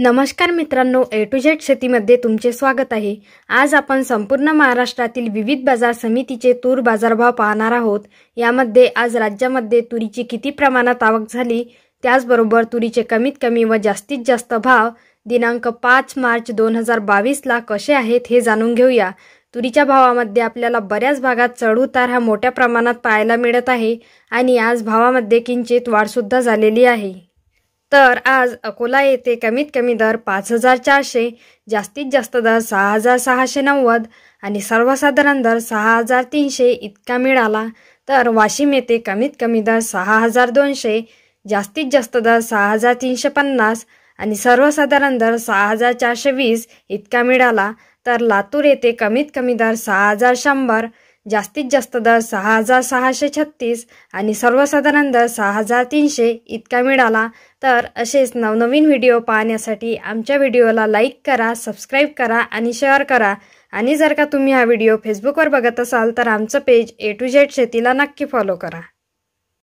नमस्कार मित्रांनो ए to Z शेतीमध्ये तुमचे स्वागत आहे आज आपण संपूर्ण महाराष्ट्रातील विविध बाजार समितीचे तूर बाजारभाव पाहणार आहोत यामध्ये आज राज्यामध्ये तुरीची किती प्रमाणात आवक झाली त्याचबरोबर तुरीचे कमीत कमी व जास्तीत जास्त भाव दिनांक पाच मार्च दोन हजार बावीसला कसे आहेत हे जाणून घेऊया तुरीच्या भावामध्ये आपल्याला बऱ्याच भागात चढउतार हा मोठ्या प्रमाणात पाहायला मिळत आहे आणि आज भावामध्ये किंचित वाढसुद्धा झालेली आहे तर आज अकोला येथे कमीत कमी दर पाच हजार चारशे जास्तीत जास्त दर सहा हजार सहाशे नव्वद आणि सर्वसाधारण दर सहा हजार तीनशे इतका मिळाला तर वाशिम येथे कमीत कमी दर सहा हजार दोनशे जास्तीत जास्त दर सहा हजार तीनशे पन्नास आणि सर्वसाधारण दर सहा हजार चारशे वीस इतका मिळाला तर लातूर येथे कमीत कमी दर सहा हजार शंभर जास्तीत जास्त दर सहा हजार सहाशे छत्तीस आणि सर्वसाधारण दर सहा हजार तीनशे इतका मिळाला तर असेच नवनवीन व्हिडिओ पाहण्यासाठी आमच्या व्हिडिओला लाईक करा सबस्क्राईब करा आणि शेअर करा आणि जर का तुम्ही हा व्हिडिओ फेसबुकवर बघत असाल तर आमचं पेज ए टू जेड शेतीला नक्की फॉलो करा